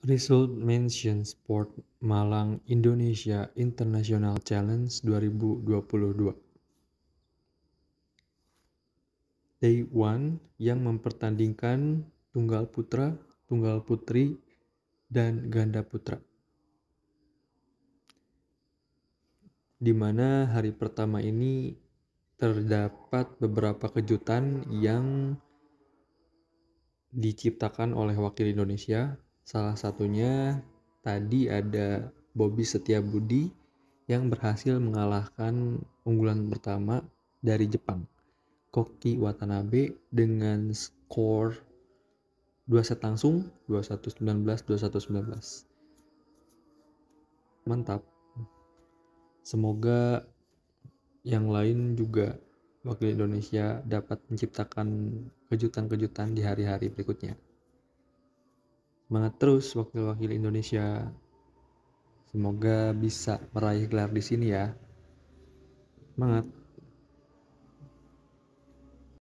Result Mention Sport Malang Indonesia International Challenge 2022. Day 1 yang mempertandingkan tunggal putra, tunggal putri, dan ganda putra. Di mana hari pertama ini terdapat beberapa kejutan yang diciptakan oleh wakil Indonesia Salah satunya tadi ada Bobby Setia Budi yang berhasil mengalahkan unggulan pertama dari Jepang, Koki Watanabe dengan skor 2 set langsung 21-19, 21-19. Mantap. Semoga yang lain juga wakil Indonesia dapat menciptakan kejutan-kejutan di hari-hari berikutnya. Semangat terus wakil-wakil Indonesia. Semoga bisa meraih gelar di sini ya. Semangat.